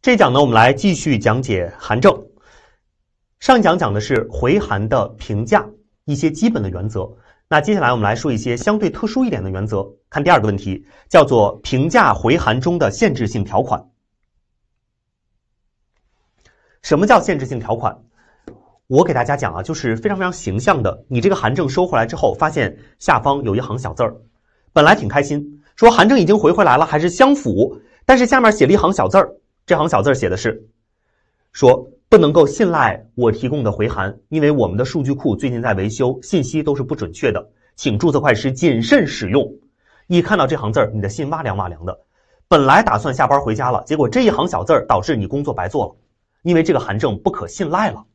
这讲呢，我们来继续讲解函证。上一讲讲的是回函的评价一些基本的原则。那接下来我们来说一些相对特殊一点的原则。看第二个问题，叫做评价回函中的限制性条款。什么叫限制性条款？我给大家讲啊，就是非常非常形象的，你这个函证收回来之后，发现下方有一行小字儿，本来挺开心，说函证已经回回来了，还是相符，但是下面写了一行小字儿。这行小字儿写的是：“说不能够信赖我提供的回函，因为我们的数据库最近在维修，信息都是不准确的，请注册会计师谨慎使用。”一看到这行字儿，你的心哇凉哇凉的。本来打算下班回家了，结果这一行小字儿导致你工作白做了，因为这个函证不可信赖了。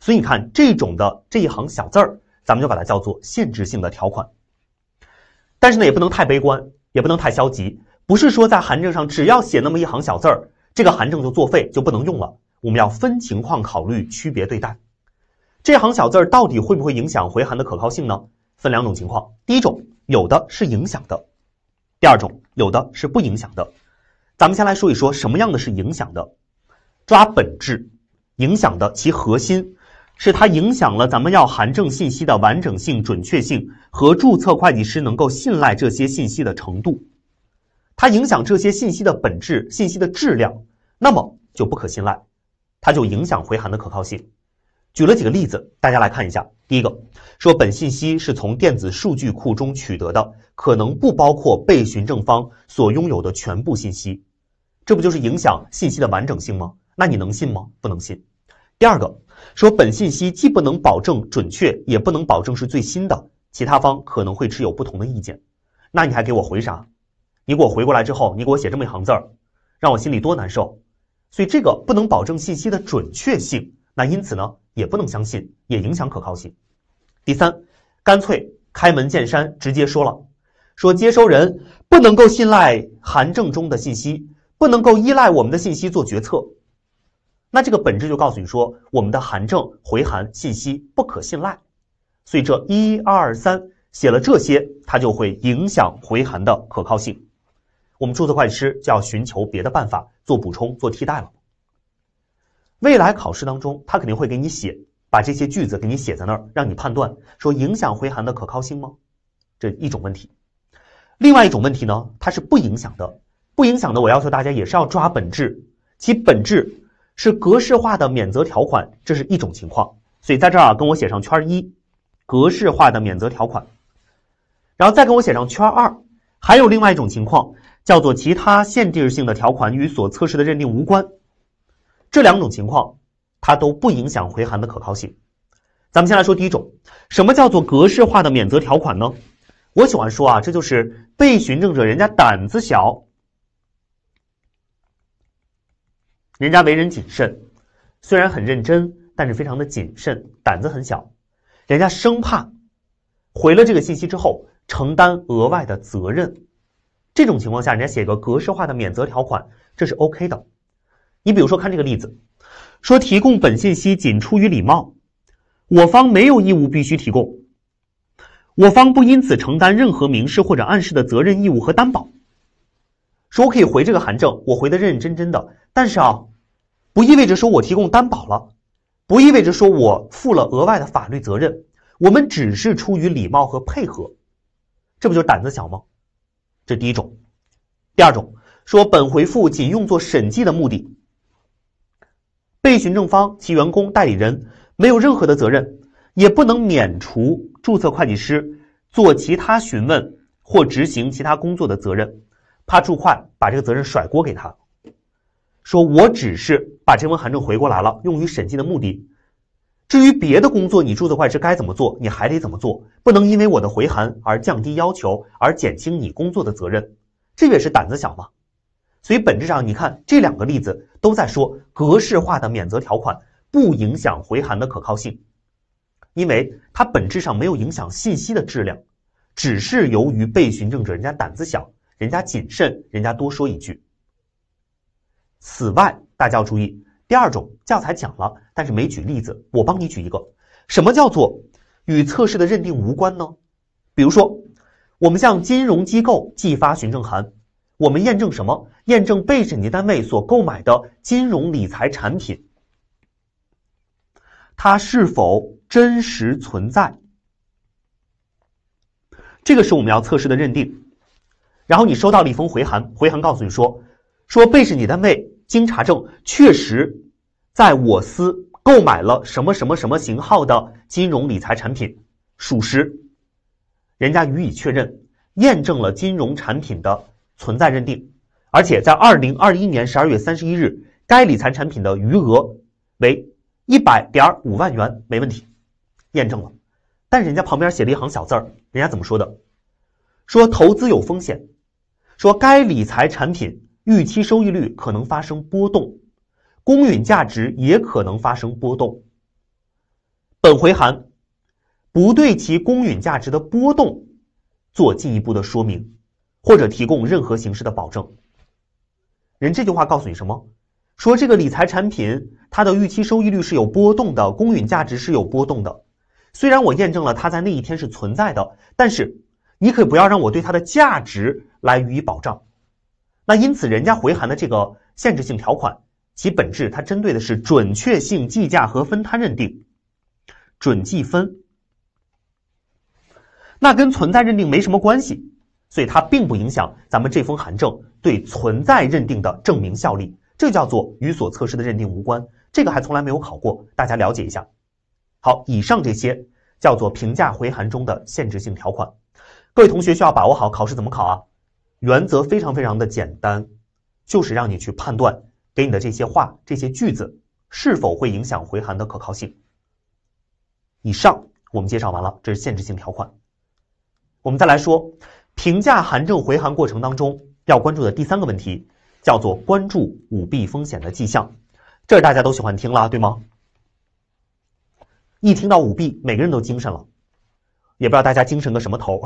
所以你看，这种的这一行小字儿，咱们就把它叫做限制性的条款。但是呢，也不能太悲观，也不能太消极，不是说在函证上只要写那么一行小字儿。这个函证就作废，就不能用了。我们要分情况考虑，区别对待。这行小字儿到底会不会影响回函的可靠性呢？分两种情况：第一种，有的是影响的；第二种，有的是不影响的。咱们先来说一说什么样的是影响的。抓本质，影响的其核心是它影响了咱们要函证信息的完整性、准确性和注册会计师能够信赖这些信息的程度。它影响这些信息的本质，信息的质量，那么就不可信赖，它就影响回函的可靠性。举了几个例子，大家来看一下。第一个，说本信息是从电子数据库中取得的，可能不包括被询证方所拥有的全部信息，这不就是影响信息的完整性吗？那你能信吗？不能信。第二个，说本信息既不能保证准确，也不能保证是最新的，其他方可能会持有不同的意见，那你还给我回啥？你给我回过来之后，你给我写这么一行字儿，让我心里多难受。所以这个不能保证信息的准确性，那因此呢，也不能相信，也影响可靠性。第三，干脆开门见山直接说了，说接收人不能够信赖函证中的信息，不能够依赖我们的信息做决策。那这个本质就告诉你说，我们的函证回函信息不可信赖。所以这一二三写了这些，它就会影响回函的可靠性。我们注册会计师就要寻求别的办法做补充、做替代了。未来考试当中，他肯定会给你写把这些句子给你写在那儿，让你判断说影响回函的可靠性吗？这一种问题。另外一种问题呢，它是不影响的。不影响的，我要求大家也是要抓本质，其本质是格式化的免责条款，这是一种情况。所以在这儿啊，跟我写上圈一，格式化的免责条款。然后再跟我写上圈二，还有另外一种情况。叫做其他限定性的条款与所测试的认定无关，这两种情况它都不影响回函的可靠性。咱们先来说第一种，什么叫做格式化的免责条款呢？我喜欢说啊，这就是被询证者人家胆子小，人家为人谨慎，虽然很认真，但是非常的谨慎，胆子很小，人家生怕回了这个信息之后承担额外的责任。这种情况下，人家写个格式化的免责条款，这是 OK 的。你比如说，看这个例子，说提供本信息仅出于礼貌，我方没有义务必须提供，我方不因此承担任何明示或者暗示的责任、义务和担保。说我可以回这个函证，我回的认认真真的，但是啊，不意味着说我提供担保了，不意味着说我负了额外的法律责任，我们只是出于礼貌和配合，这不就胆子小吗？这第一种，第二种说本回复仅用作审计的目的，被询证方其员工代理人没有任何的责任，也不能免除注册会计师做其他询问或执行其他工作的责任。怕注会把这个责任甩锅给他，说我只是把这份函证回过来了，用于审计的目的。至于别的工作，你注册会计师该怎么做，你还得怎么做，不能因为我的回函而降低要求，而减轻你工作的责任，这也是胆子小嘛。所以本质上，你看这两个例子都在说，格式化的免责条款不影响回函的可靠性，因为它本质上没有影响信息的质量，只是由于被询证者人家胆子小，人家谨慎，人家多说一句。此外，大家要注意。第二种教材讲了，但是没举例子，我帮你举一个。什么叫做与测试的认定无关呢？比如说，我们向金融机构寄发询证函，我们验证什么？验证被审计单位所购买的金融理财产品，它是否真实存在？这个是我们要测试的认定。然后你收到了一封回函，回函告诉你说，说被审计单位。经查证，确实在我司购买了什么什么什么型号的金融理财产品，属实，人家予以确认，验证了金融产品的存在认定，而且在二零二一年十二月三十一日，该理财产品的余额为一百点五万元，没问题，验证了，但人家旁边写了一行小字儿，人家怎么说的？说投资有风险，说该理财产品。预期收益率可能发生波动，公允价值也可能发生波动。本回函不对其公允价值的波动做进一步的说明，或者提供任何形式的保证。人这句话告诉你什么？说这个理财产品它的预期收益率是有波动的，公允价值是有波动的。虽然我验证了它在那一天是存在的，但是你可不要让我对它的价值来予以保障。那因此，人家回函的这个限制性条款，其本质它针对的是准确性计价和分摊认定，准计分。那跟存在认定没什么关系，所以它并不影响咱们这封函证对存在认定的证明效力。这叫做与所测试的认定无关。这个还从来没有考过，大家了解一下。好，以上这些叫做评价回函中的限制性条款。各位同学需要把握好考试怎么考啊？原则非常非常的简单，就是让你去判断给你的这些话、这些句子是否会影响回函的可靠性。以上我们介绍完了，这是限制性条款。我们再来说评价函证回函过程当中要关注的第三个问题，叫做关注舞弊风险的迹象。这大家都喜欢听了，对吗？一听到舞弊，每个人都精神了，也不知道大家精神个什么头。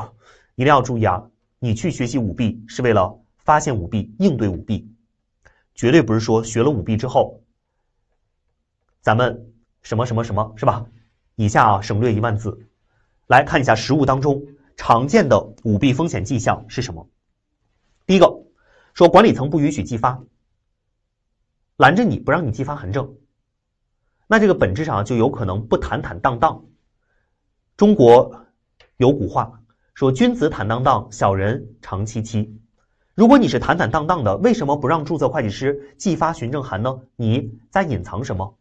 一定要注意啊。你去学习舞弊，是为了发现舞弊、应对舞弊，绝对不是说学了舞弊之后，咱们什么什么什么是吧？以下省略一万字，来看一下实务当中常见的舞弊风险迹象是什么。第一个，说管理层不允许继发，拦着你不让你继发函证，那这个本质上就有可能不坦坦荡荡。中国有古话。说君子坦荡荡，小人长戚戚。如果你是坦坦荡荡的，为什么不让注册会计师寄发询证函呢？你在隐藏什么？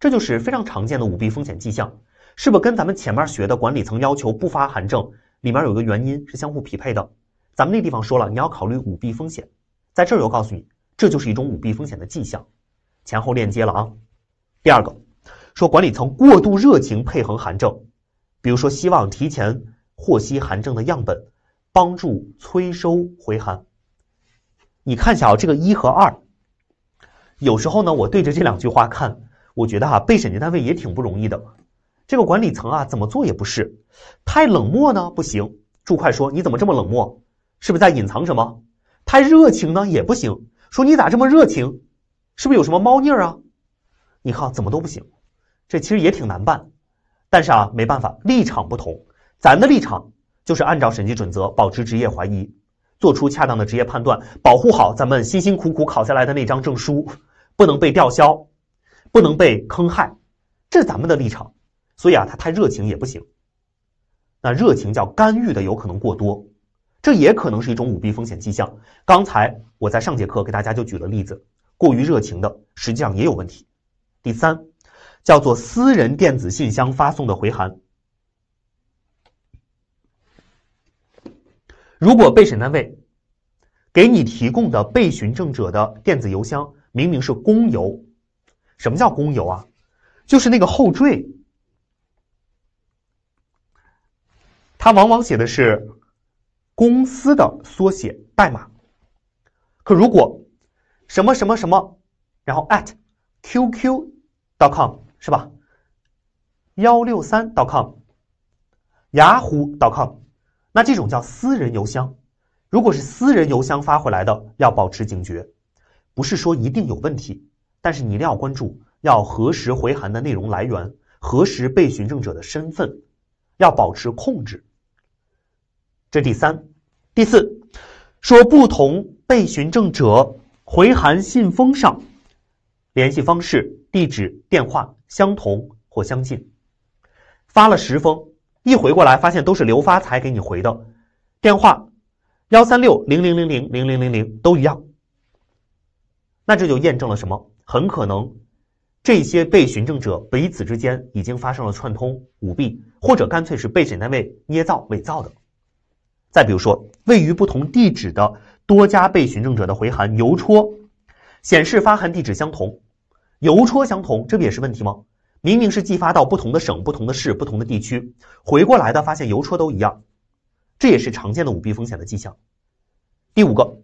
这就是非常常见的舞弊风险迹象，是不是跟咱们前面学的管理层要求不发函证里面有一个原因是相互匹配的？咱们那地方说了，你要考虑舞弊风险，在这儿又告诉你，这就是一种舞弊风险的迹象，前后链接了啊。第二个，说管理层过度热情配合函证，比如说希望提前。获悉函证的样本，帮助催收回函。你看一下啊，这个一和二，有时候呢，我对着这两句话看，我觉得哈，被审计单位也挺不容易的。这个管理层啊，怎么做也不是太冷漠呢，不行，注会说你怎么这么冷漠，是不是在隐藏什么？太热情呢也不行，说你咋这么热情，是不是有什么猫腻儿啊？你看怎么都不行，这其实也挺难办。但是啊，没办法，立场不同。咱的立场就是按照审计准则保持职业怀疑，做出恰当的职业判断，保护好咱们辛辛苦苦考下来的那张证书，不能被吊销，不能被坑害，这是咱们的立场。所以啊，他太热情也不行。那热情叫干预的有可能过多，这也可能是一种舞弊风险迹象。刚才我在上节课给大家就举了例子，过于热情的实际上也有问题。第三，叫做私人电子信箱发送的回函。如果被审单位给你提供的被询证者的电子邮箱明明是公邮，什么叫公邮啊？就是那个后缀，它往往写的是公司的缩写代码。可如果什么什么什么，然后 at qq.com 是吧？幺六三 .com、雅虎 .com。那这种叫私人邮箱，如果是私人邮箱发回来的，要保持警觉，不是说一定有问题，但是你一定要关注，要核实回函的内容来源，核实被询证者的身份，要保持控制。这第三、第四，说不同被询证者回函信封上联系方式、地址、电话相同或相近，发了十封。一回过来，发现都是刘发财给你回的电话，幺三六零零零零零零零零都一样。那这就验证了什么？很可能这些被询证者彼此之间已经发生了串通、舞弊，或者干脆是被审单位捏造、伪造的。再比如说，位于不同地址的多家被询证者的回函邮戳显示发函地址相同，邮戳相同，这不也是问题吗？明明是寄发到不同的省、不同的市、不同的地区，回过来的发现邮戳都一样，这也是常见的舞弊风险的迹象。第五个，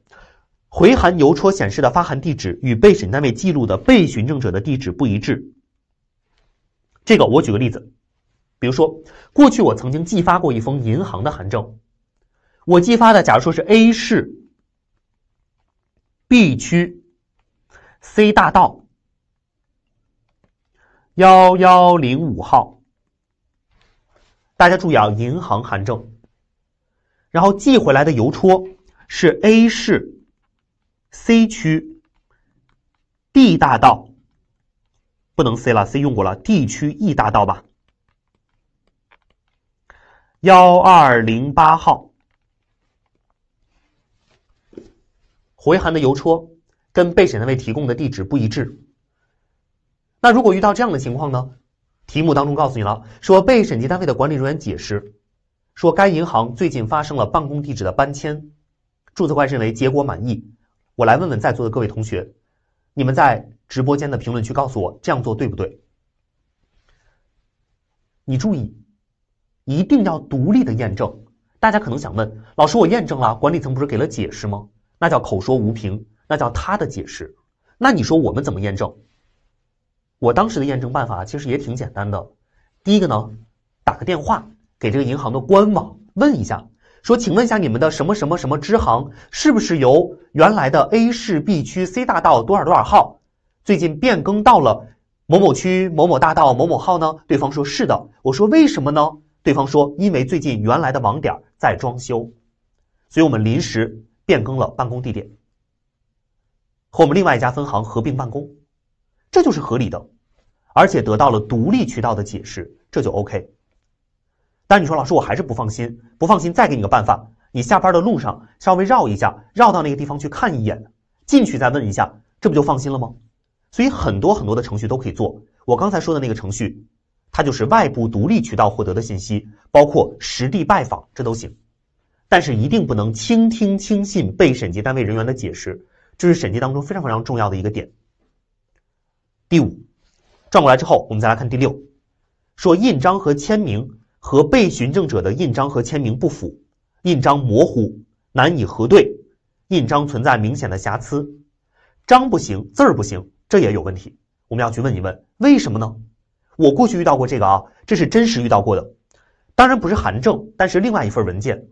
回函邮戳显示的发函地址与被审单位记录的被询证者的地址不一致。这个我举个例子，比如说过去我曾经寄发过一封银行的函证，我寄发的假如说是 A 市 B 区 C 大道。幺幺零五号，大家注意啊，银行函证，然后寄回来的邮戳是 A 市 C 区 D 大道，不能 C 了，C 用过了，D 区 E 大道吧。幺二零八号回函的邮戳跟被审单位提供的地址不一致。那如果遇到这样的情况呢？题目当中告诉你了，说被审计单位的管理人员解释说，该银行最近发生了办公地址的搬迁。注册会认为结果满意。我来问问在座的各位同学，你们在直播间的评论区告诉我这样做对不对？你注意，一定要独立的验证。大家可能想问，老师，我验证了，管理层不是给了解释吗？那叫口说无凭，那叫他的解释。那你说我们怎么验证？我当时的验证办法其实也挺简单的，第一个呢，打个电话给这个银行的官网问一下，说请问一下你们的什么什么什么支行是不是由原来的 A 市 B 区 C 大道多少多少号，最近变更到了某某区某某大道某某号呢？对方说是的，我说为什么呢？对方说因为最近原来的网点在装修，所以我们临时变更了办公地点，和我们另外一家分行合并办公。这就是合理的，而且得到了独立渠道的解释，这就 OK。但你说老师我还是不放心，不放心再给你个办法，你下班的路上稍微绕一下，绕到那个地方去看一眼，进去再问一下，这不就放心了吗？所以很多很多的程序都可以做。我刚才说的那个程序，它就是外部独立渠道获得的信息，包括实地拜访，这都行。但是一定不能轻听轻信被审计单位人员的解释，这是审计当中非常非常重要的一个点。第五，转过来之后，我们再来看第六，说印章和签名和被询证者的印章和签名不符，印章模糊难以核对，印章存在明显的瑕疵，章不行字儿不行，这也有问题。我们要去问一问为什么呢？我过去遇到过这个啊，这是真实遇到过的，当然不是函证，但是另外一份文件，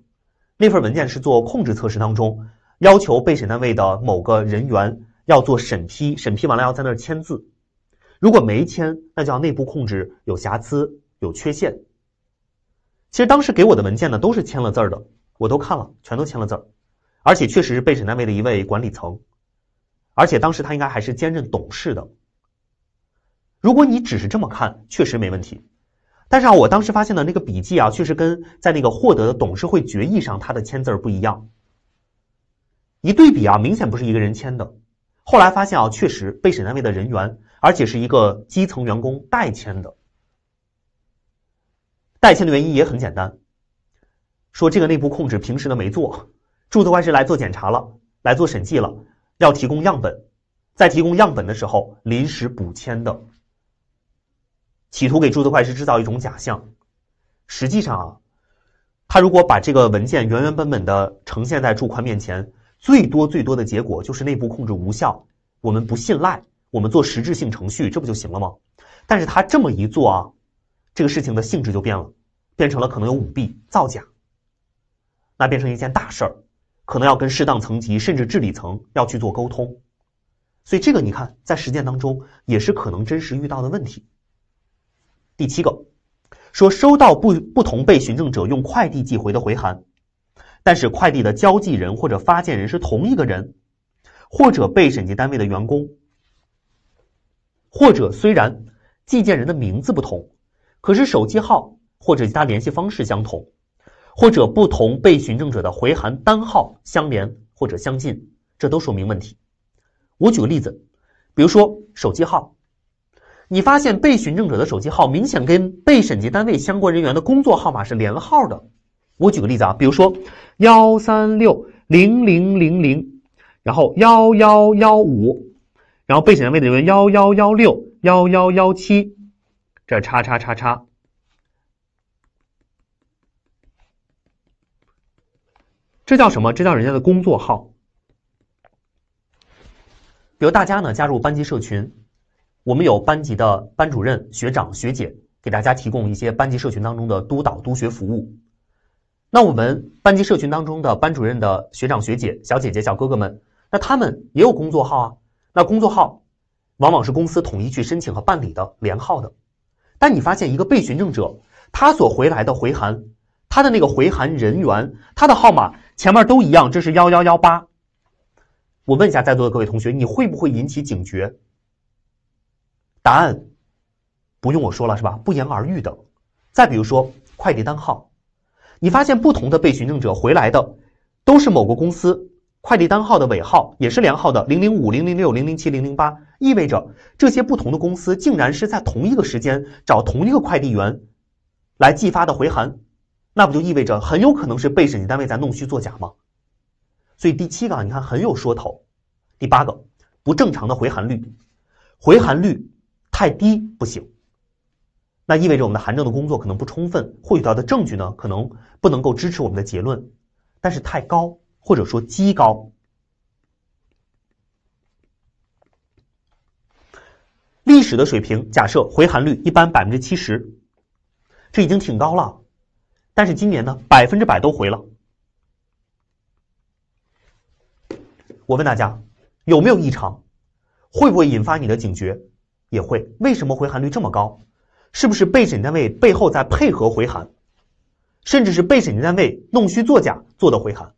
那份文件是做控制测试当中要求被审单位的某个人员要做审批，审批完了要在那儿签字。如果没签，那叫内部控制有瑕疵、有缺陷。其实当时给我的文件呢，都是签了字儿的，我都看了，全都签了字儿，而且确实是被审单位的一位管理层，而且当时他应该还是兼任董事的。如果你只是这么看，确实没问题。但是啊，我当时发现的那个笔记啊，确实跟在那个获得的董事会决议上他的签字儿不一样。一对比啊，明显不是一个人签的。后来发现啊，确实被审单位的人员。而且是一个基层员工代签的，代签的原因也很简单，说这个内部控制平时呢没做，注册会计师来做检查了，来做审计了，要提供样本，在提供样本的时候临时补签的，企图给注册会计师制造一种假象。实际上啊，他如果把这个文件原原本本的呈现在注会面前，最多最多的结果就是内部控制无效，我们不信赖。我们做实质性程序，这不就行了吗？但是他这么一做啊，这个事情的性质就变了，变成了可能有舞弊、造假，那变成一件大事儿，可能要跟适当层级甚至治理层要去做沟通。所以这个你看，在实践当中也是可能真实遇到的问题。第七个，说收到不不同被询证者用快递寄回的回函，但是快递的交寄人或者发件人是同一个人，或者被审计单位的员工。或者虽然寄件人的名字不同，可是手机号或者其他联系方式相同，或者不同被询证者的回函单号相连或者相近，这都说明问题。我举个例子，比如说手机号，你发现被询证者的手机号明显跟被审计单位相关人员的工作号码是连号的。我举个例子啊，比如说幺三六零零零零，然后幺幺幺五。然后备选的位置为员幺幺幺六幺幺幺七，这叉叉叉叉，这叫什么？这叫人家的工作号。比如大家呢加入班级社群，我们有班级的班主任、学长、学姐给大家提供一些班级社群当中的督导督学服务。那我们班级社群当中的班主任的学长学姐、小姐姐、小哥哥们，那他们也有工作号啊。那工作号，往往是公司统一去申请和办理的，连号的。但你发现一个被询证者，他所回来的回函，他的那个回函人员，他的号码前面都一样，这是幺幺幺八。我问一下在座的各位同学，你会不会引起警觉？答案，不用我说了是吧？不言而喻的。再比如说快递单号，你发现不同的被询证者回来的，都是某个公司。快递单号的尾号也是连号的零零五零零六零零七零零八，意味着这些不同的公司竟然是在同一个时间找同一个快递员来寄发的回函，那不就意味着很有可能是被审计单位在弄虚作假吗？所以第七个你看很有说头。第八个，不正常的回函率，回函率太低不行，那意味着我们的函证的工作可能不充分，获取到的证据呢可能不能够支持我们的结论，但是太高。或者说畸高，历史的水平假设回函率一般百分之七十，这已经挺高了，但是今年呢百分之百都回了。我问大家有没有异常？会不会引发你的警觉？也会。为什么回函率这么高？是不是被审计单位背后在配合回函，甚至是被审计单位弄虚作假做的回函？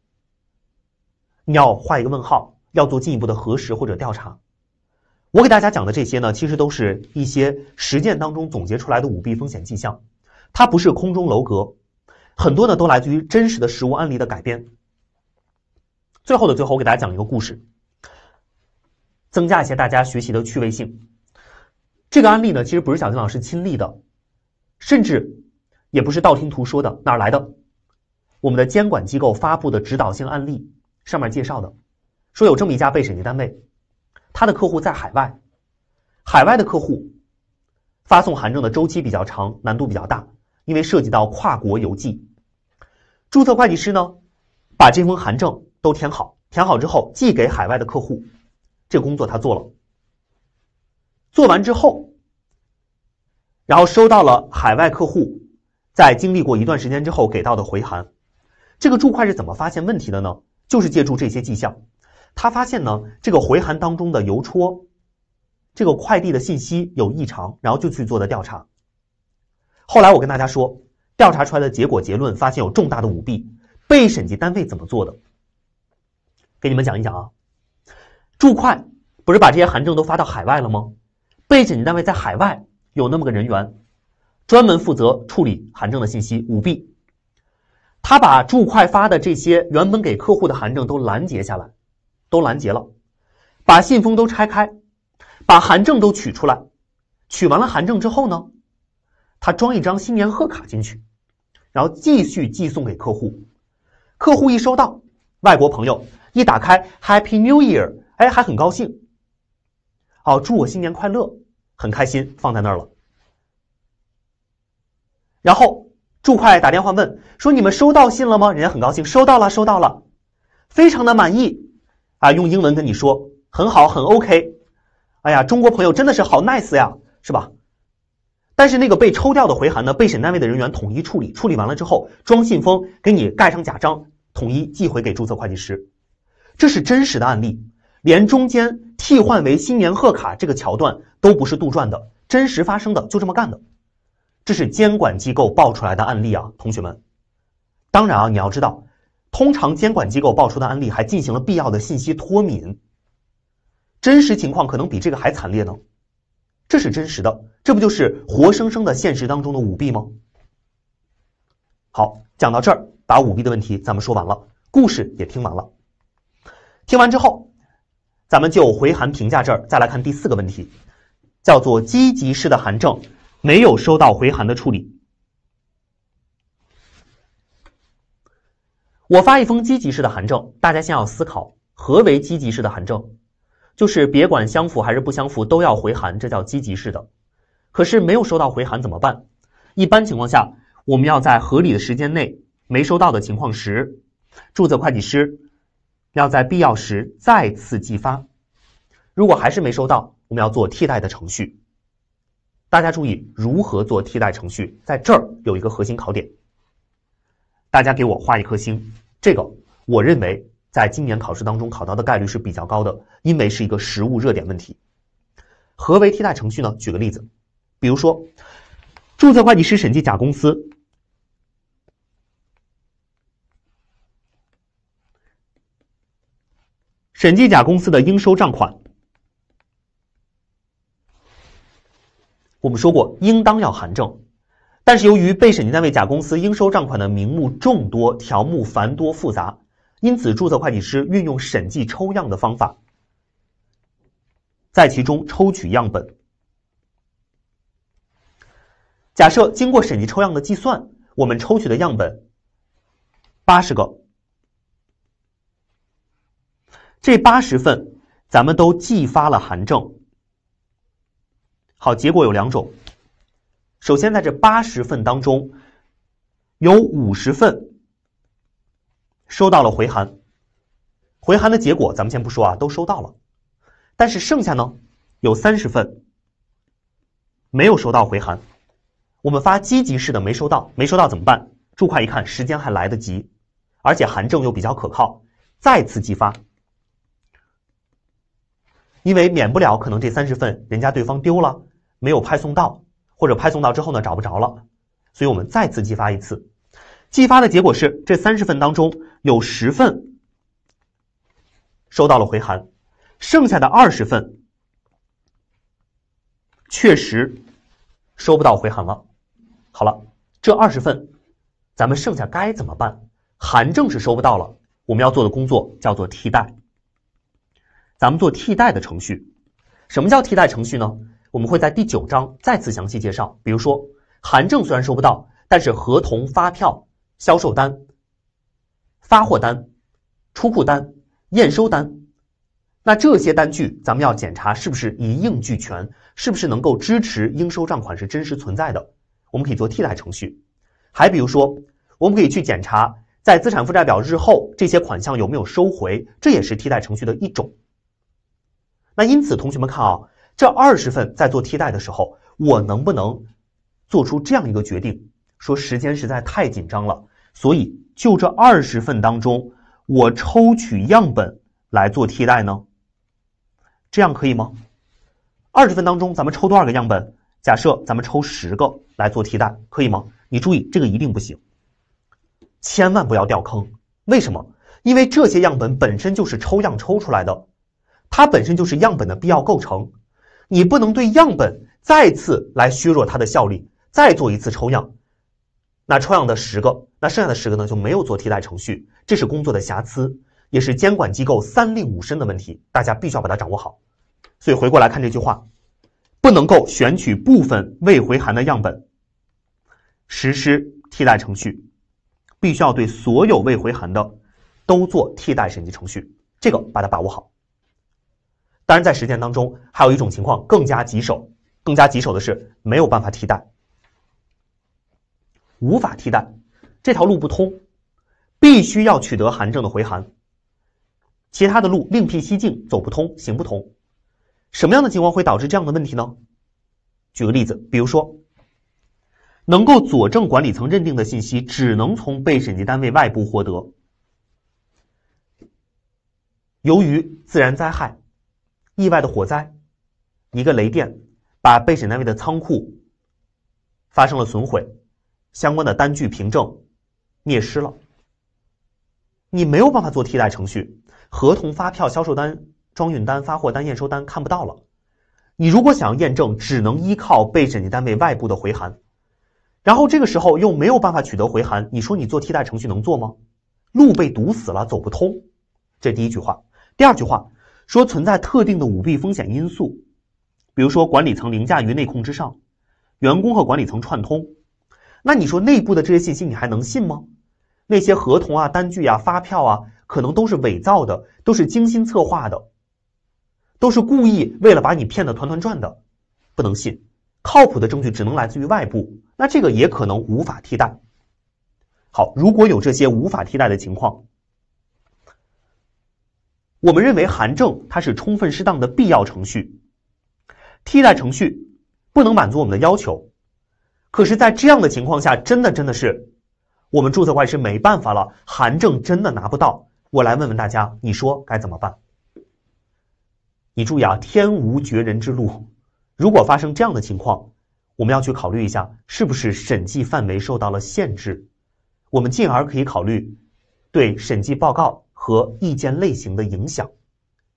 你要画一个问号，要做进一步的核实或者调查。我给大家讲的这些呢，其实都是一些实践当中总结出来的舞弊风险迹象，它不是空中楼阁，很多呢都来自于真实的实物案例的改编。最后的最后，我给大家讲一个故事，增加一些大家学习的趣味性。这个案例呢，其实不是小金老师亲历的，甚至也不是道听途说的，哪儿来的？我们的监管机构发布的指导性案例。上面介绍的，说有这么一家被审计单位，他的客户在海外，海外的客户发送函证的周期比较长，难度比较大，因为涉及到跨国邮寄。注册会计师呢，把这封函证都填好，填好之后寄给海外的客户，这工作他做了，做完之后，然后收到了海外客户在经历过一段时间之后给到的回函，这个注会是怎么发现问题的呢？就是借助这些迹象，他发现呢这个回函当中的邮戳，这个快递的信息有异常，然后就去做的调查。后来我跟大家说，调查出来的结果结论发现有重大的舞弊，被审计单位怎么做的？给你们讲一讲啊，注快不是把这些函证都发到海外了吗？被审计单位在海外有那么个人员，专门负责处理函证的信息舞弊。他把注快发的这些原本给客户的函证都拦截下来，都拦截了，把信封都拆开，把函证都取出来，取完了函证之后呢，他装一张新年贺卡进去，然后继续寄送给客户。客户一收到，外国朋友一打开，Happy New Year，哎，还很高兴，好，祝我新年快乐，很开心，放在那儿了，然后。驻会打电话问说：“你们收到信了吗？”人家很高兴，收到了，收到了，非常的满意啊！用英文跟你说：“很好，很 OK。”哎呀，中国朋友真的是好 nice 呀，是吧？但是那个被抽掉的回函呢？被审单位的人员统一处理，处理完了之后装信封，给你盖上假章，统一寄回给注册会计师。这是真实的案例，连中间替换为新年贺卡这个桥段都不是杜撰的，真实发生的，就这么干的。这是监管机构爆出来的案例啊，同学们。当然啊，你要知道，通常监管机构爆出的案例还进行了必要的信息脱敏。真实情况可能比这个还惨烈呢。这是真实的，这不就是活生生的现实当中的舞弊吗？好，讲到这儿，把舞弊的问题咱们说完了，故事也听完了。听完之后，咱们就回函评价这儿，再来看第四个问题，叫做积极式的函证。没有收到回函的处理，我发一封积极式的函证，大家先要思考何为积极式的函证，就是别管相符还是不相符都要回函，这叫积极式的。可是没有收到回函怎么办？一般情况下，我们要在合理的时间内没收到的情况时，注册会计师要在必要时再次寄发。如果还是没收到，我们要做替代的程序。大家注意如何做替代程序，在这儿有一个核心考点，大家给我画一颗星。这个我认为在今年考试当中考到的概率是比较高的，因为是一个实务热点问题。何为替代程序呢？举个例子，比如说注册会计师审计甲公司，审计甲公司的应收账款。我们说过，应当要函证，但是由于被审计单位甲公司应收账款的名目众多，条目繁多复杂，因此注册会计师运用审计抽样的方法，在其中抽取样本。假设经过审计抽样的计算，我们抽取的样本八十个，这八十份咱们都寄发了函证。好，结果有两种。首先在这八十份当中，有五十份收到了回函，回函的结果咱们先不说啊，都收到了。但是剩下呢，有三十份没有收到回函。我们发积极式的没收到，没收到怎么办？注快一看，时间还来得及，而且函证又比较可靠，再次寄发。因为免不了可能这三十份人家对方丢了。没有派送到，或者派送到之后呢找不着了，所以我们再次寄发一次，寄发的结果是这三十份当中有十份收到了回函，剩下的二十份确实收不到回函了。好了，这二十份咱们剩下该怎么办？函证是收不到了，我们要做的工作叫做替代。咱们做替代的程序，什么叫替代程序呢？我们会在第九章再次详细介绍。比如说，函证虽然收不到，但是合同、发票、销售单、发货单、出库单、验收单，那这些单据咱们要检查是不是一应俱全，是不是能够支持应收账款是真实存在的。我们可以做替代程序。还比如说，我们可以去检查在资产负债表日后这些款项有没有收回，这也是替代程序的一种。那因此，同学们看啊。这二十份在做替代的时候，我能不能做出这样一个决定？说时间实在太紧张了，所以就这二十份当中，我抽取样本来做替代呢？这样可以吗？二十份当中，咱们抽多少个样本？假设咱们抽十个来做替代，可以吗？你注意，这个一定不行，千万不要掉坑。为什么？因为这些样本本身就是抽样抽出来的，它本身就是样本的必要构成。你不能对样本再次来削弱它的效力，再做一次抽样。那抽样的十个，那剩下的十个呢就没有做替代程序，这是工作的瑕疵，也是监管机构三令五申的问题，大家必须要把它掌握好。所以回过来看这句话，不能够选取部分未回函的样本实施替代程序，必须要对所有未回函的都做替代审计程序，这个把它把握好。当然，在实践当中，还有一种情况更加棘手，更加棘手的是没有办法替代，无法替代这条路不通，必须要取得函证的回函。其他的路另辟蹊径走不通行不通，什么样的情况会导致这样的问题呢？举个例子，比如说，能够佐证管理层认定的信息只能从被审计单位外部获得，由于自然灾害。意外的火灾，一个雷电把被审计单位的仓库发生了损毁，相关的单据凭证灭失了。你没有办法做替代程序，合同、发票、销售单、装运单、发货单、验收单看不到了。你如果想要验证，只能依靠被审计单位外部的回函，然后这个时候又没有办法取得回函，你说你做替代程序能做吗？路被堵死了，走不通。这第一句话。第二句话。说存在特定的舞弊风险因素，比如说管理层凌驾于内控之上，员工和管理层串通，那你说内部的这些信息你还能信吗？那些合同啊、单据啊、发票啊，可能都是伪造的，都是精心策划的，都是故意为了把你骗得团团转的，不能信。靠谱的证据只能来自于外部，那这个也可能无法替代。好，如果有这些无法替代的情况。我们认为函证它是充分适当的必要程序，替代程序不能满足我们的要求。可是，在这样的情况下，真的真的是，我们注册会计师没办法了，函证真的拿不到。我来问问大家，你说该怎么办？你注意啊，天无绝人之路。如果发生这样的情况，我们要去考虑一下，是不是审计范围受到了限制？我们进而可以考虑对审计报告。和意见类型的影响，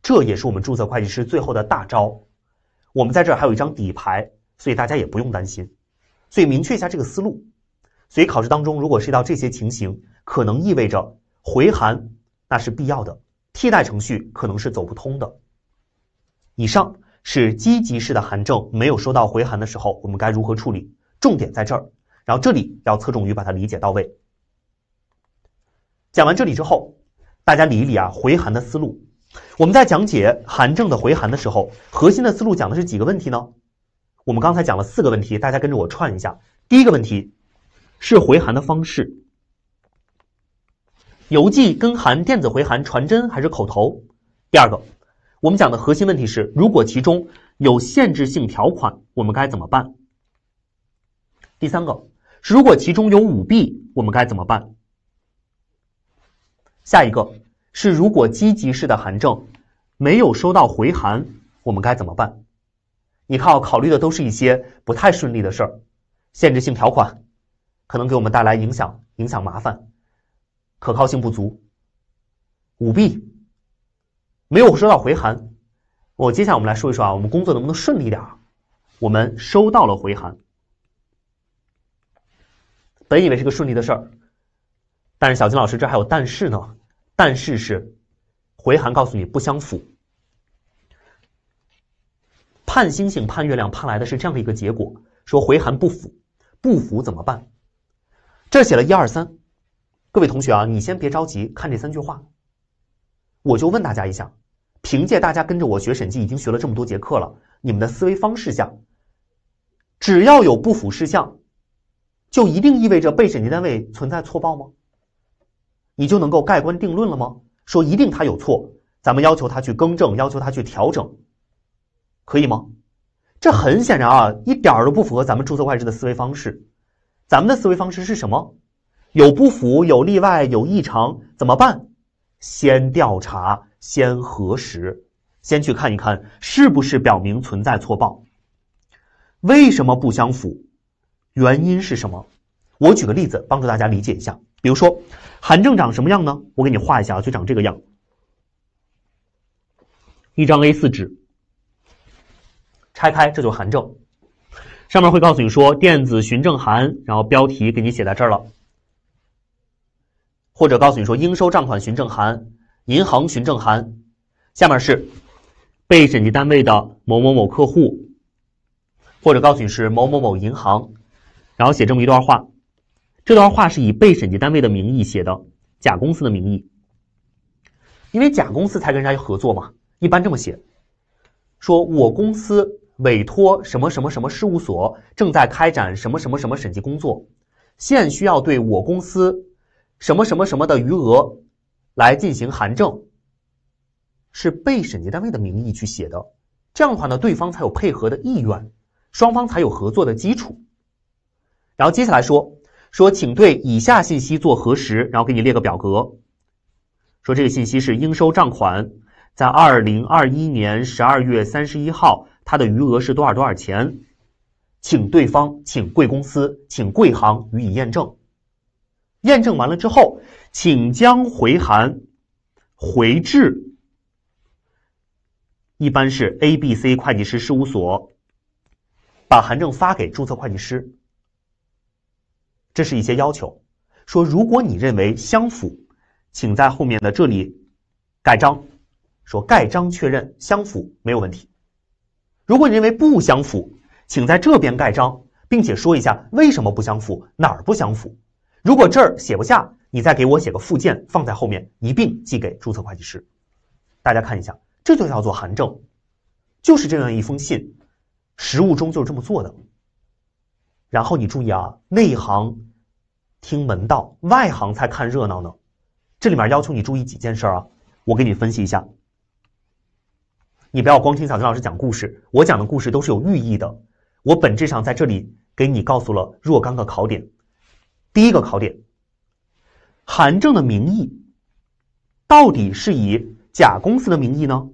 这也是我们注册会计师最后的大招。我们在这儿还有一张底牌，所以大家也不用担心。所以明确一下这个思路。所以考试当中，如果涉及到这些情形，可能意味着回函那是必要的，替代程序可能是走不通的。以上是积极式的函证没有收到回函的时候，我们该如何处理？重点在这儿。然后这里要侧重于把它理解到位。讲完这里之后。大家理一理啊，回函的思路。我们在讲解函证的回函的时候，核心的思路讲的是几个问题呢？我们刚才讲了四个问题，大家跟着我串一下。第一个问题是回函的方式，邮寄跟函、电子回函、传真还是口头？第二个，我们讲的核心问题是，如果其中有限制性条款，我们该怎么办？第三个，如果其中有舞弊，我们该怎么办？下一个是，如果积极式的函证没有收到回函，我们该怎么办？你看，我考虑的都是一些不太顺利的事儿，限制性条款可能给我们带来影响，影响麻烦，可靠性不足，舞弊，没有收到回函。我接下来我们来说一说啊，我们工作能不能顺利点儿？我们收到了回函，本以为是个顺利的事儿，但是小金老师这还有但是呢。但是是回函告诉你不相符，盼星星盼月亮盼来的是这样的一个结果，说回函不符，不符怎么办？这写了一二三，各位同学啊，你先别着急，看这三句话，我就问大家一下，凭借大家跟着我学审计已经学了这么多节课了，你们的思维方式下，只要有不符事项，就一定意味着被审计单位存在错报吗？你就能够盖棺定论了吗？说一定他有错，咱们要求他去更正，要求他去调整，可以吗？这很显然啊，一点都不符合咱们注册会计师的思维方式。咱们的思维方式是什么？有不符，有例外，有异常，怎么办？先调查，先核实，先去看一看是不是表明存在错报。为什么不相符？原因是什么？我举个例子帮助大家理解一下，比如说。函证长什么样呢？我给你画一下啊，就长这个样。一张 A4 纸，拆开，这就是函证。上面会告诉你说“电子询证函”，然后标题给你写在这儿了，或者告诉你说“应收账款询证函”“银行询证函”。下面是被审计单位的某某某客户，或者告诉你是某某某银行，然后写这么一段话。这段话是以被审计单位的名义写的，甲公司的名义，因为甲公司才跟人家合作嘛。一般这么写，说我公司委托什么什么什么事务所正在开展什么什么什么审计工作，现需要对我公司什么什么什么的余额来进行函证，是被审计单位的名义去写的。这样的话呢，对方才有配合的意愿，双方才有合作的基础。然后接下来说。说，请对以下信息做核实，然后给你列个表格。说这个信息是应收账款，在二零二一年十二月三十一号，它的余额是多少多少钱？请对方，请贵公司，请贵行予以验证。验证完了之后，请将回函回至，一般是 A B C 会计师事务所，把函证发给注册会计师。这是一些要求，说如果你认为相符，请在后面的这里盖章，说盖章确认相符没有问题。如果你认为不相符，请在这边盖章，并且说一下为什么不相符，哪儿不相符。如果这儿写不下，你再给我写个附件放在后面一并寄给注册会计师。大家看一下，这就叫做函证，就是这样一封信，实务中就是这么做的。然后你注意啊，内行听门道，外行才看热闹呢。这里面要求你注意几件事儿啊，我给你分析一下。你不要光听小金老师讲故事，我讲的故事都是有寓意的。我本质上在这里给你告诉了若干个考点。第一个考点，韩正的名义到底是以甲公司的名义呢，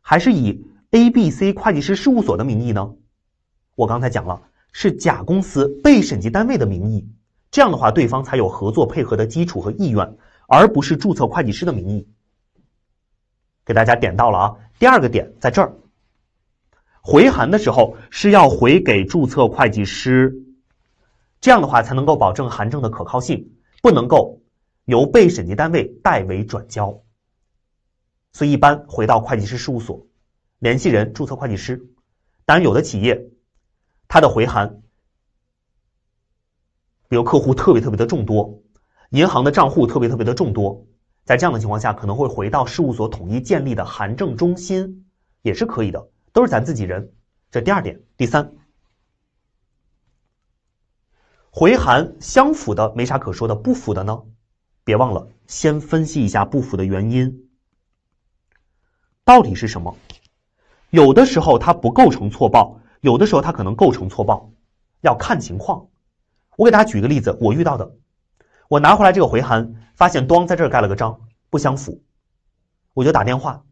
还是以 A、B、C 会计师事务所的名义呢？我刚才讲了。是甲公司被审计单位的名义，这样的话，对方才有合作配合的基础和意愿，而不是注册会计师的名义。给大家点到了啊，第二个点在这儿。回函的时候是要回给注册会计师，这样的话才能够保证函证的可靠性，不能够由被审计单位代为转交。所以一般回到会计师事务所，联系人注册会计师。当然，有的企业。他的回函，比如客户特别特别的众多，银行的账户特别特别的众多，在这样的情况下，可能会回到事务所统一建立的函证中心，也是可以的，都是咱自己人。这第二点，第三，回函相符的没啥可说的，不符的呢，别忘了先分析一下不符的原因，到底是什么？有的时候它不构成错报。有的时候它可能构成错报，要看情况。我给大家举个例子，我遇到的，我拿回来这个回函，发现端在这儿盖了个章，不相符，我就打电话，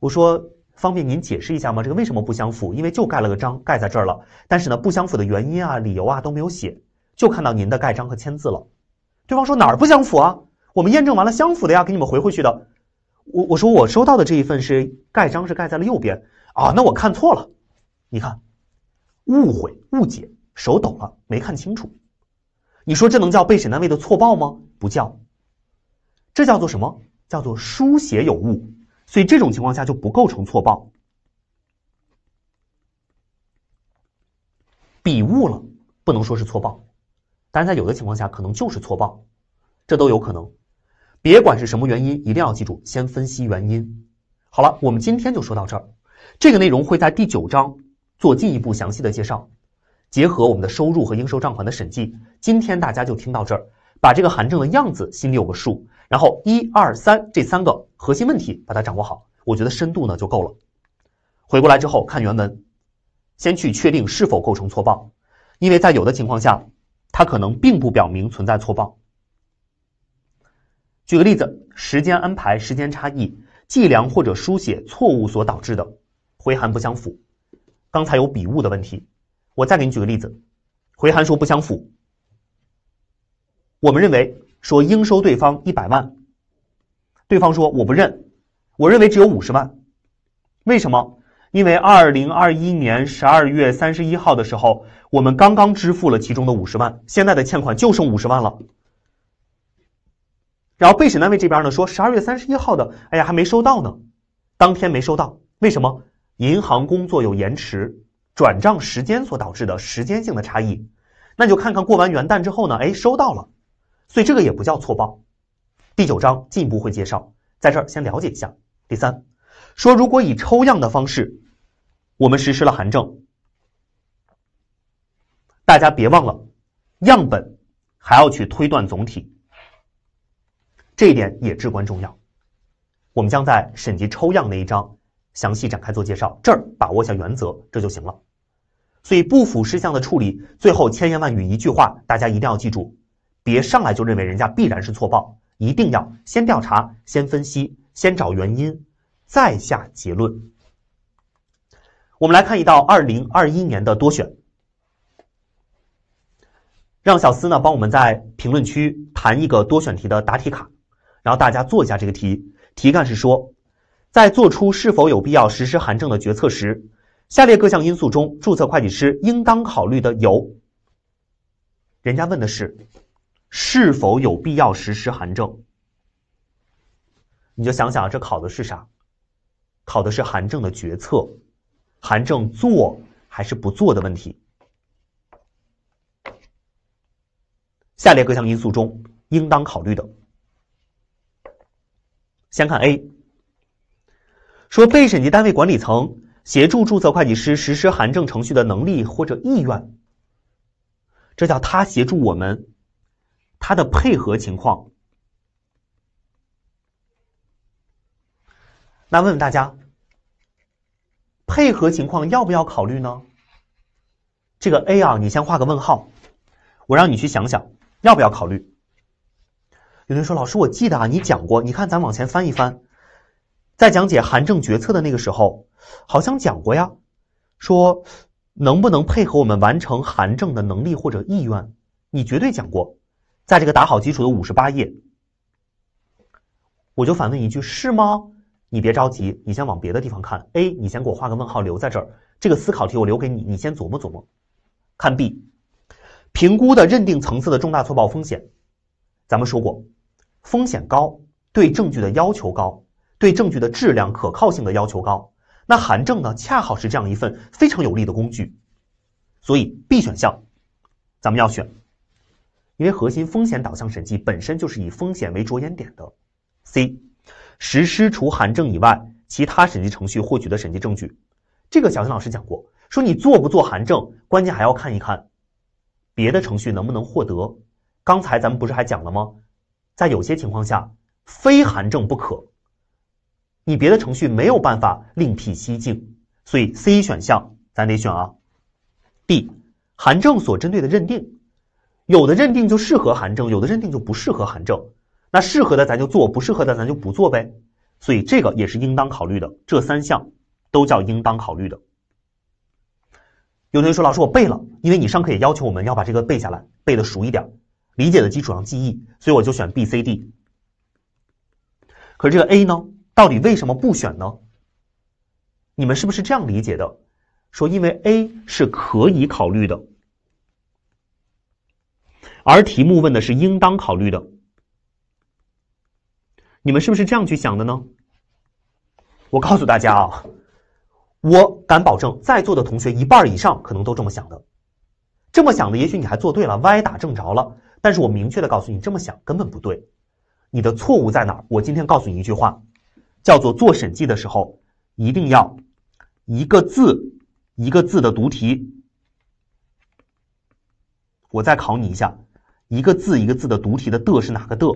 我说方便您解释一下吗？这个为什么不相符？因为就盖了个章，盖在这儿了。但是呢，不相符的原因啊、理由啊都没有写，就看到您的盖章和签字了。对方说哪儿不相符啊？我们验证完了相符的呀，给你们回回去的。我我说我收到的这一份是盖章是盖在了右边啊，那我看错了，你看。误会、误解，手抖了，没看清楚。你说这能叫被审单位的错报吗？不叫，这叫做什么？叫做书写有误。所以这种情况下就不构成错报。笔误了不能说是错报，但是在有的情况下可能就是错报，这都有可能。别管是什么原因，一定要记住先分析原因。好了，我们今天就说到这儿，这个内容会在第九章。做进一步详细的介绍，结合我们的收入和应收账款的审计，今天大家就听到这儿，把这个函证的样子心里有个数，然后一二三这三个核心问题把它掌握好，我觉得深度呢就够了。回过来之后看原文，先去确定是否构成错报，因为在有的情况下，它可能并不表明存在错报。举个例子，时间安排、时间差异、计量或者书写错误所导致的回函不相符。刚才有笔误的问题，我再给你举个例子，回函说不相符。我们认为说应收对方一百万，对方说我不认，我认为只有五十万。为什么？因为二零二一年十二月三十一号的时候，我们刚刚支付了其中的五十万，现在的欠款就剩五十万了。然后被审单位这边呢说十二月三十一号的，哎呀还没收到呢，当天没收到，为什么？银行工作有延迟，转账时间所导致的时间性的差异，那就看看过完元旦之后呢，哎，收到了，所以这个也不叫错报。第九章进一步会介绍，在这儿先了解一下。第三，说如果以抽样的方式，我们实施了函证，大家别忘了，样本还要去推断总体，这一点也至关重要。我们将在审计抽样那一章。详细展开做介绍，这儿把握下原则，这就行了。所以不符事项的处理，最后千言万语一句话，大家一定要记住，别上来就认为人家必然是错报，一定要先调查、先分析、先找原因，再下结论。我们来看一道二零二一年的多选，让小司呢帮我们在评论区谈一个多选题的答题卡，然后大家做一下这个题。题干是说。在做出是否有必要实施函证的决策时，下列各项因素中，注册会计师应当考虑的有。人家问的是，是否有必要实施函证？你就想想这考的是啥？考的是函证的决策，函证做还是不做的问题。下列各项因素中，应当考虑的，先看 A。说被审计单位管理层协助注册会计师实施函证程序的能力或者意愿，这叫他协助我们，他的配合情况。那问问大家，配合情况要不要考虑呢？这个 A 啊，你先画个问号，我让你去想想要不要考虑。有人说，老师，我记得啊，你讲过，你看咱往前翻一翻。在讲解韩政决策的那个时候，好像讲过呀，说能不能配合我们完成韩政的能力或者意愿？你绝对讲过，在这个打好基础的五十八页，我就反问一句，是吗？你别着急，你先往别的地方看。A，你先给我画个问号，留在这儿。这个思考题我留给你，你先琢磨琢磨。看 B，评估的认定层次的重大错报风险，咱们说过，风险高，对证据的要求高。对证据的质量、可靠性的要求高，那函证呢？恰好是这样一份非常有力的工具，所以 B 选项，咱们要选。因为核心风险导向审计本身就是以风险为着眼点的。C 实施除函证以外其他审计程序获取的审计证据，这个小新老师讲过，说你做不做函证，关键还要看一看别的程序能不能获得。刚才咱们不是还讲了吗？在有些情况下，非函证不可。你别的程序没有办法另辟蹊径，所以 C 选项咱得选啊。D 函证所针对的认定，有的认定就适合函证，有的认定就不适合函证。那适合的咱就做，不适合的咱就不做呗。所以这个也是应当考虑的。这三项都叫应当考虑的。有同学说老师我背了，因为你上课也要求我们要把这个背下来，背的熟一点，理解的基础上记忆，所以我就选 B、C、D。可是这个 A 呢？到底为什么不选呢？你们是不是这样理解的？说因为 A 是可以考虑的，而题目问的是应当考虑的，你们是不是这样去想的呢？我告诉大家啊，我敢保证在座的同学一半以上可能都这么想的，这么想的也许你还做对了，歪打正着了。但是我明确的告诉你，这么想根本不对，你的错误在哪儿？我今天告诉你一句话。叫做做审计的时候，一定要一个字一个字的读题。我再考你一下，一个字一个字的读题的的，是哪个的？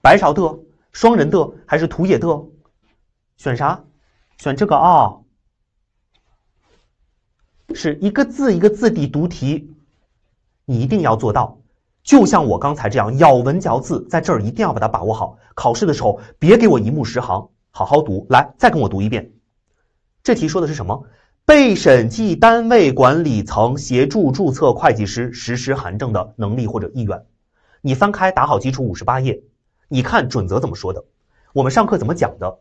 白勺的，双人的，还是土野的？选啥？选这个啊？是一个字一个字的读题，你一定要做到。就像我刚才这样咬文嚼字，在这儿一定要把它把握好。考试的时候别给我一目十行，好好读。来，再跟我读一遍。这题说的是什么？被审计单位管理层协助注册会计师实施函证的能力或者意愿。你翻开打好基础五十八页，你看准则怎么说的？我们上课怎么讲的？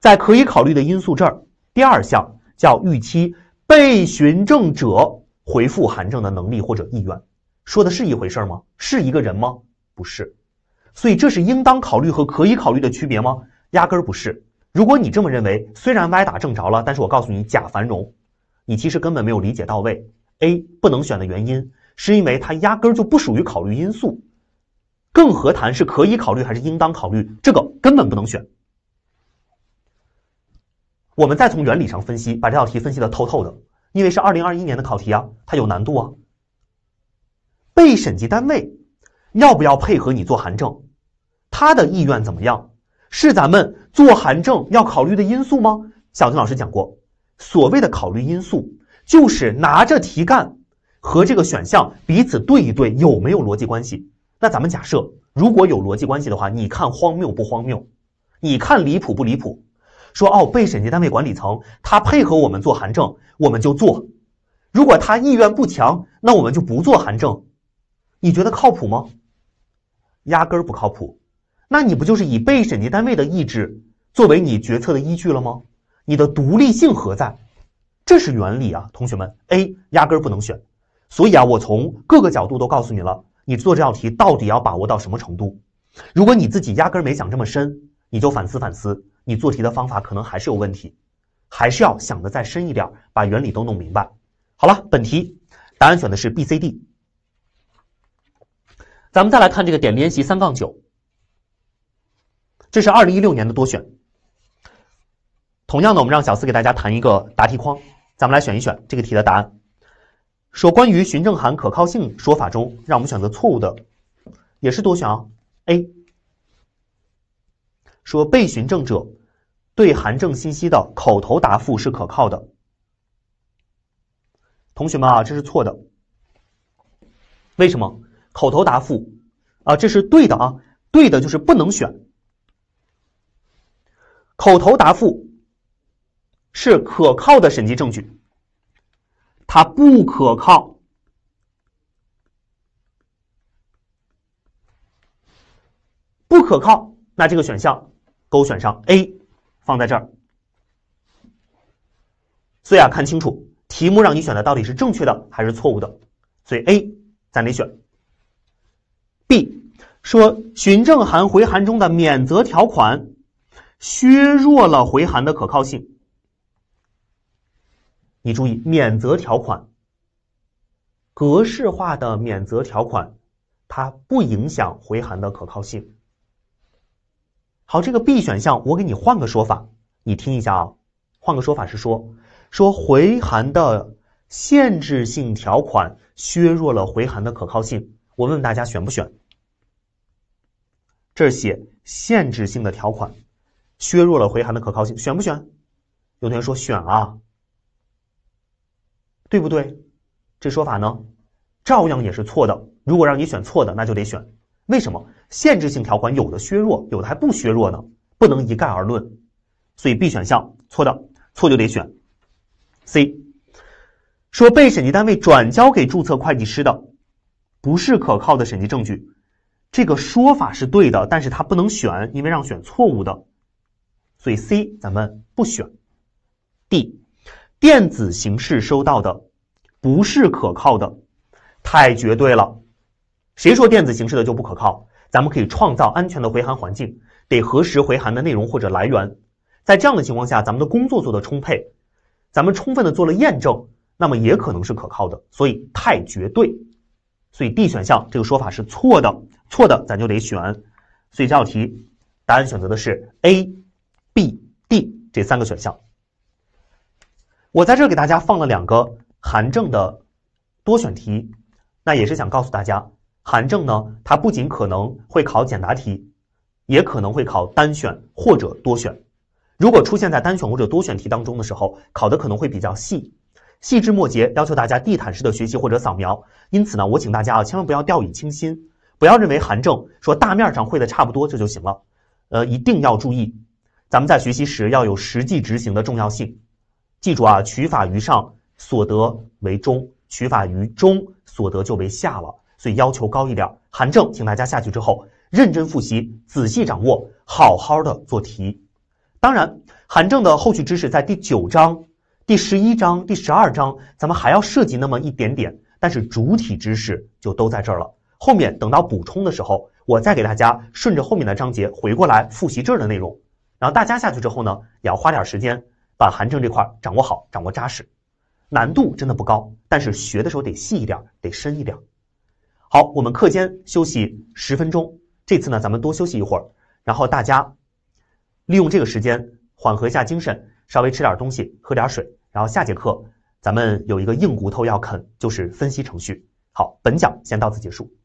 在可以考虑的因素这儿，第二项叫预期被询证者回复函证的能力或者意愿。说的是一回事吗？是一个人吗？不是，所以这是应当考虑和可以考虑的区别吗？压根儿不是。如果你这么认为，虽然歪打正着了，但是我告诉你，假繁荣，你其实根本没有理解到位。A 不能选的原因是因为它压根儿就不属于考虑因素，更何谈是可以考虑还是应当考虑，这个根本不能选。我们再从原理上分析，把这道题分析的透透的，因为是二零二一年的考题啊，它有难度啊。被审计单位要不要配合你做函证？他的意愿怎么样？是咱们做函证要考虑的因素吗？小丁老师讲过，所谓的考虑因素就是拿着题干和这个选项彼此对一对，有没有逻辑关系？那咱们假设如果有逻辑关系的话，你看荒谬不荒谬？你看离谱不离谱？说哦，被审计单位管理层他配合我们做函证，我们就做；如果他意愿不强，那我们就不做函证。你觉得靠谱吗？压根儿不靠谱。那你不就是以被审计单位的意志作为你决策的依据了吗？你的独立性何在？这是原理啊，同学们。A 压根儿不能选。所以啊，我从各个角度都告诉你了，你做这道题到底要把握到什么程度。如果你自己压根儿没想这么深，你就反思反思，你做题的方法可能还是有问题，还是要想的再深一点，把原理都弄明白。好了，本题答案选的是 B、C、D。咱们再来看这个点名题三杠九，这是二零一六年的多选。同样的，我们让小四给大家谈一个答题框，咱们来选一选这个题的答案。说关于询证函可靠性说法中，让我们选择错误的，也是多选啊。A 说被询证者对函证信息的口头答复是可靠的。同学们啊，这是错的。为什么？口头答复，啊，这是对的啊，对的，就是不能选。口头答复是可靠的审计证据，它不可靠，不可靠，那这个选项勾选上 A，放在这儿。所以啊，看清楚题目让你选的到底是正确的还是错误的，所以 A 咱得选。B 说，询证函回函中的免责条款削弱了回函的可靠性。你注意，免责条款、格式化的免责条款，它不影响回函的可靠性。好，这个 B 选项，我给你换个说法，你听一下啊，换个说法是说，说回函的限制性条款削弱了回函的可靠性。我问大家选不选？这写限制性的条款，削弱了回函的可靠性，选不选？有同学说选啊，对不对？这说法呢，照样也是错的。如果让你选错的，那就得选。为什么？限制性条款有的削弱，有的还不削弱呢？不能一概而论。所以 B 选项错的，错就得选。C 说被审计单位转交给注册会计师的。不是可靠的审计证据，这个说法是对的，但是它不能选，因为让选错误的，所以 C 咱们不选。D 电子形式收到的不是可靠的，太绝对了。谁说电子形式的就不可靠？咱们可以创造安全的回函环境，得核实回函的内容或者来源。在这样的情况下，咱们的工作做的充沛，咱们充分的做了验证，那么也可能是可靠的，所以太绝对。所以 D 选项这个说法是错的，错的咱就得选，所以这道题答案选择的是 A、B、D 这三个选项。我在这给大家放了两个函证的多选题，那也是想告诉大家，函证呢，它不仅可能会考简答题，也可能会考单选或者多选。如果出现在单选或者多选题当中的时候，考的可能会比较细。细枝末节要求大家地毯式的学习或者扫描，因此呢，我请大家啊千万不要掉以轻心，不要认为韩正说大面上会的差不多这就行了，呃，一定要注意，咱们在学习时要有实际执行的重要性，记住啊，取法于上，所得为中；取法于中，所得就为下了，所以要求高一点。韩正，请大家下去之后认真复习，仔细掌握，好好的做题。当然，韩正的后续知识在第九章。第十一章、第十二章，咱们还要涉及那么一点点，但是主体知识就都在这儿了。后面等到补充的时候，我再给大家顺着后面的章节回过来复习这儿的内容。然后大家下去之后呢，也要花点时间把韩正这块掌握好、掌握扎实。难度真的不高，但是学的时候得细一点、得深一点。好，我们课间休息十分钟，这次呢咱们多休息一会儿。然后大家利用这个时间缓和一下精神，稍微吃点东西，喝点水。然后下节课咱们有一个硬骨头要啃，就是分析程序。好，本讲先到此结束。